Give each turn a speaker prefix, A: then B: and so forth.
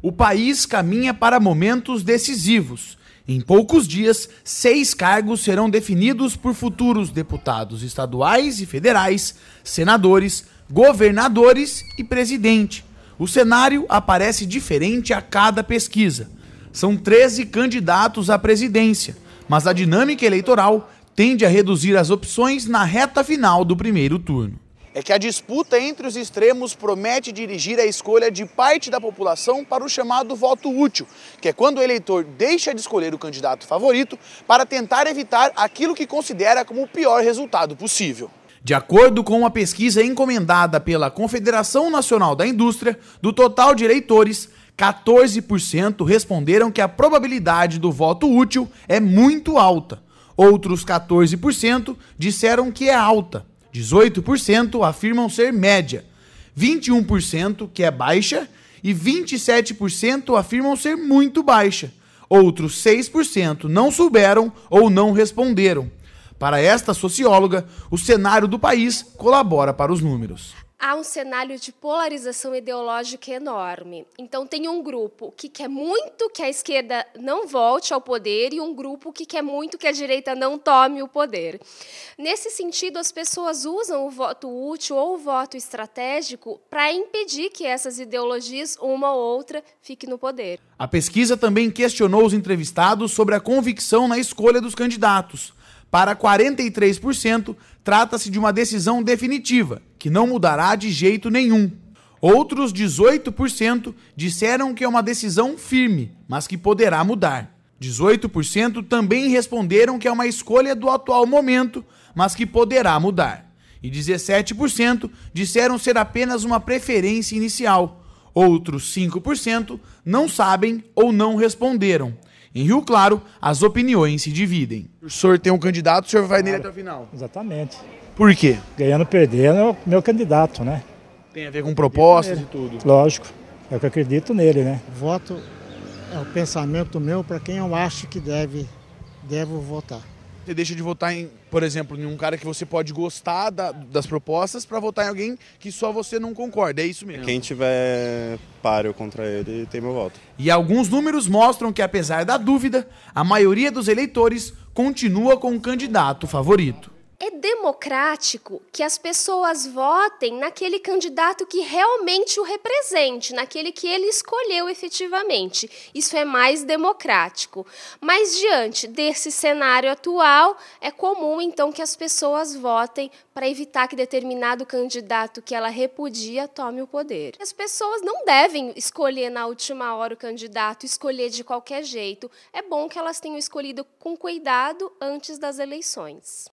A: O país caminha para momentos decisivos. Em poucos dias, seis cargos serão definidos por futuros deputados estaduais e federais, senadores, governadores e presidente. O cenário aparece diferente a cada pesquisa. São 13 candidatos à presidência, mas a dinâmica eleitoral tende a reduzir as opções na reta final do primeiro turno é que a disputa entre os extremos promete dirigir a escolha de parte da população para o chamado voto útil, que é quando o eleitor deixa de escolher o candidato favorito para tentar evitar aquilo que considera como o pior resultado possível. De acordo com uma pesquisa encomendada pela Confederação Nacional da Indústria, do total de eleitores, 14% responderam que a probabilidade do voto útil é muito alta. Outros 14% disseram que é alta. 18% afirmam ser média, 21% que é baixa e 27% afirmam ser muito baixa. Outros 6% não souberam ou não responderam. Para esta socióloga, o cenário do país colabora para os números
B: há um cenário de polarização ideológica enorme. Então, tem um grupo que quer muito que a esquerda não volte ao poder e um grupo que quer muito que a direita não tome o poder. Nesse sentido, as pessoas usam o voto útil ou o voto estratégico para impedir que essas ideologias, uma ou outra, fiquem no poder.
A: A pesquisa também questionou os entrevistados sobre a convicção na escolha dos candidatos. Para 43%, trata-se de uma decisão definitiva que não mudará de jeito nenhum. Outros 18% disseram que é uma decisão firme, mas que poderá mudar. 18% também responderam que é uma escolha do atual momento, mas que poderá mudar. E 17% disseram ser apenas uma preferência inicial. Outros 5% não sabem ou não responderam. Em Rio Claro, as opiniões se dividem. O senhor tem um candidato, o senhor vai claro. nele até o final. Exatamente. Por quê? Ganhando, perdendo, é o meu candidato, né? Tem a ver com propostas e tudo. Lógico, é o que eu acredito nele, né? voto é o pensamento meu para quem eu acho que deve, devo votar você deixa de votar em, por exemplo, em um cara que você pode gostar da, das propostas para votar em alguém que só você não concorda. É isso mesmo. Quem tiver páreo contra ele tem meu voto. E alguns números mostram que, apesar da dúvida, a maioria dos eleitores continua com o candidato favorito
B: é democrático que as pessoas votem naquele candidato que realmente o represente, naquele que ele escolheu efetivamente. Isso é mais democrático. Mas diante desse cenário atual, é comum então que as pessoas votem para evitar que determinado candidato que ela repudia tome o poder. As pessoas não devem escolher na última hora o candidato, escolher de qualquer jeito. É bom que elas tenham escolhido com cuidado antes das eleições.